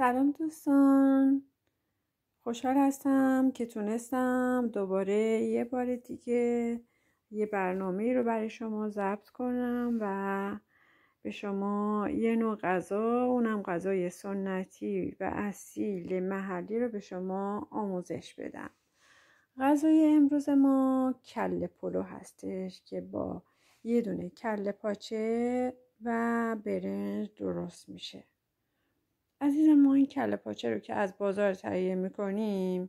سلام دوستان خوشحال هستم که تونستم دوباره یه بار دیگه یه برنامه رو برای شما ضبط کنم و به شما یه نوع غذا اونم غذای سنتی و اصیل محلی رو به شما آموزش بدم غذای امروز ما کله پلو هستش که با یه دونه کله پاچه و برنج درست میشه عزیزم ما این کله پاچه رو که از بازار تهیه میکنیم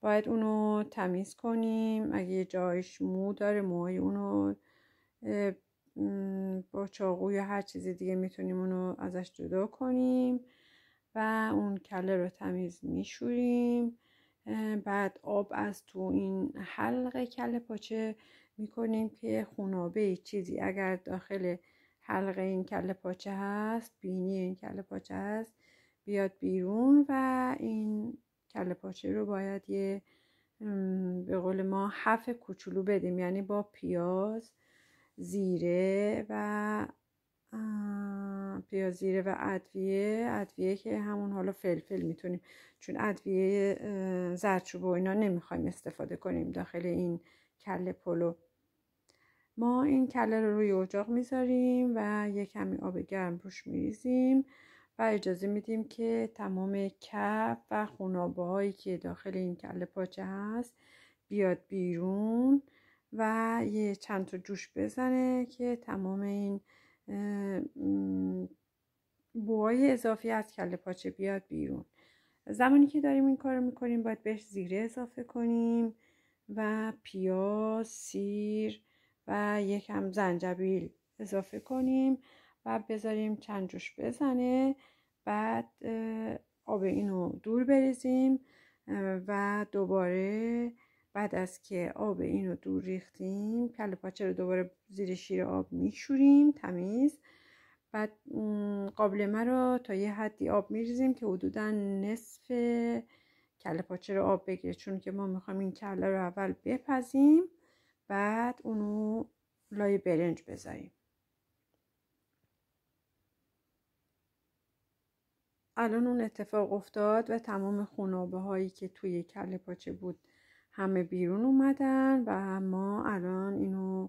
باید اونو تمیز کنیم اگه یه جایش مو داره موهای اونو با چاقو یا هر چیزی دیگه میتونیم اونو ازش جدا کنیم و اون کله رو تمیز میشوریم بعد آب از تو این حلق کله پاچه میکنیم که خونابه چیزی اگر داخل حلقه این کله پاچه هست بینی این کله پاچه هست بیاد بیرون و این کله پاچه رو باید یه به قول ما حف کوچولو بدیم یعنی با پیاز زیره و پیاز زیره و ادویه ادویه که همون حالا فلفل میتونیم چون ادویه زردچوب و اینا نمیخوایم استفاده کنیم داخل این کله پلو ما این کله رو روی اجاق میذاریم و یه کمی آب گرم روش میریزیم و اجازه میدیم که تمام کف و خونابه هایی که داخل این کله پاچه هست بیاد بیرون و یه چند تا جوش بزنه که تمام این بوهای اضافی از کله پاچه بیاد بیرون زمانی که داریم این کار رو میکنیم باید بهش زیره اضافه کنیم و پیاز، سیر و یکم زنجبیل اضافه کنیم و بذاریم چند جوش بزنه بعد آب اینو دور بریزیم و دوباره بعد از که آب اینو دور ریختیم کل پاچه رو دوباره زیر شیر آب میشوریم تمیز بعد قابلمه رو تا یه حدی آب میریزیم که حدودا نصف کل پاچه رو آب بگیره چون که ما میخوایم این کله رو اول بپزیم بعد اونو لای برنج بذاریم الان اون اتفاق افتاد و تمام خونابه هایی که توی کل پاچه بود همه بیرون اومدن و ما الان اینو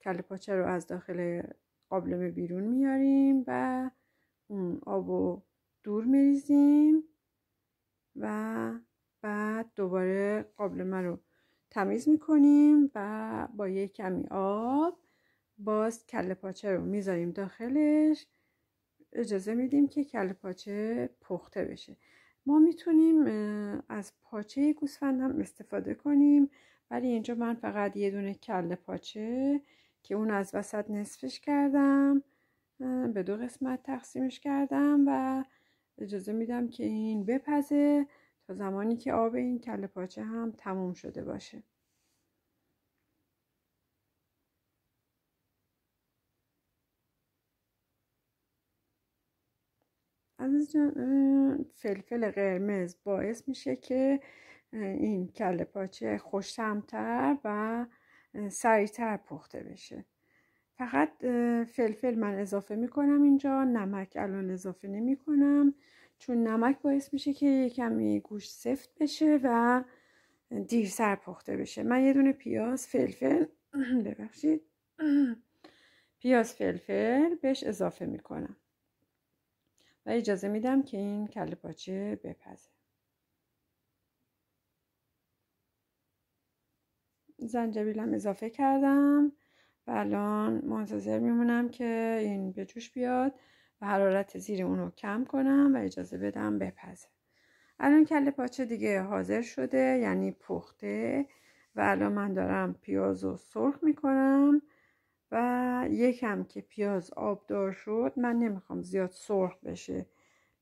کل پاچه رو از داخل قابلمه بیرون میاریم و اون آب و دور میریزیم و بعد دوباره قابلمه رو تمیز میکنیم و با یه کمی آب باز کل پاچه رو میذاریم داخلش اجازه میدیم که کل پاچه پخته بشه ما میتونیم از پاچه گوسفند هم استفاده کنیم ولی اینجا من فقط یه دونه کل پاچه که اون از وسط نصفش کردم به دو قسمت تقسیمش کردم و اجازه میدم که این بپزه تا زمانی که آب این کل پاچه هم تموم شده باشه عزیز فلفل قرمز باعث میشه که این کله پاچه خوشتمتر و سریعتر پخته بشه فقط فلفل من اضافه میکنم اینجا نمک الان اضافه نمیکنم چون نمک باعث میشه که یه کمی گوش سفت بشه و دیر سر پخته بشه من یه دونه پیاز فلفل ببخشید پیاز فلفل بهش اضافه میکنم و اجازه میدم که این کله پاچه بپزه زنجبیلم اضافه کردم و الان منتظر میمونم که این به جوش بیاد و حرارت زیر اونو کم کنم و اجازه بدم بپزه الان کل پاچه دیگه حاضر شده یعنی پخته و الان من دارم پیاز رو سرخ میکنم و یکم که پیاز آبدار شد من نمیخوام زیاد سرخ بشه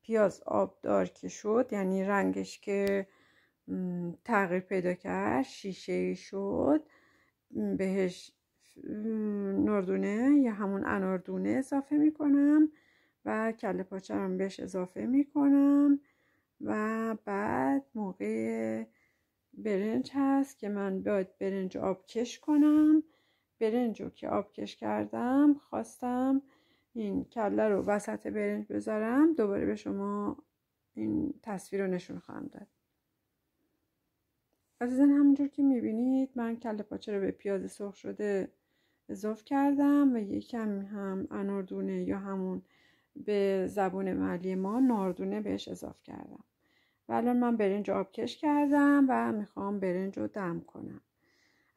پیاز آبدار که شد یعنی رنگش که تغییر پیدا کرد شیشه ای شد بهش نردونه یا همون اناردونه اضافه میکنم و کله پاچه بهش اضافه میکنم و بعد موقع برنج هست که من باید برنج آب کش کنم برنج رو که آبکش کردم خواستم این کله رو وسط برنج بذارم دوباره به شما این تصویر رو نشون خواهم داد عزیزان همونجور که میبینید من کله پاچه رو به پیاز سرخ شده اضاف کردم و یکم هم اناردونه یا همون به زبون محلی ما ناردونه بهش اضاف کردم و الان من برنج آبکش کردم و میخوام برنج رو دم کنم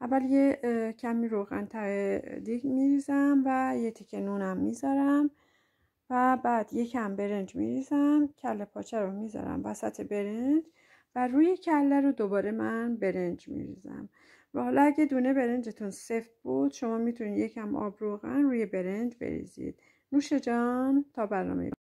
اول یه کمی روغن ته دیگ میریزم و یه تیکه نونم میذارم و بعد یکم برنج میریزم کله پاچه رو میذارم وسط برنج و روی کله رو دوباره من برنج میریزم و حالا اگه دونه برنجتون سفت بود شما میتونید یکم آب روغن روی برنج بریزید نوش جان تا برنامه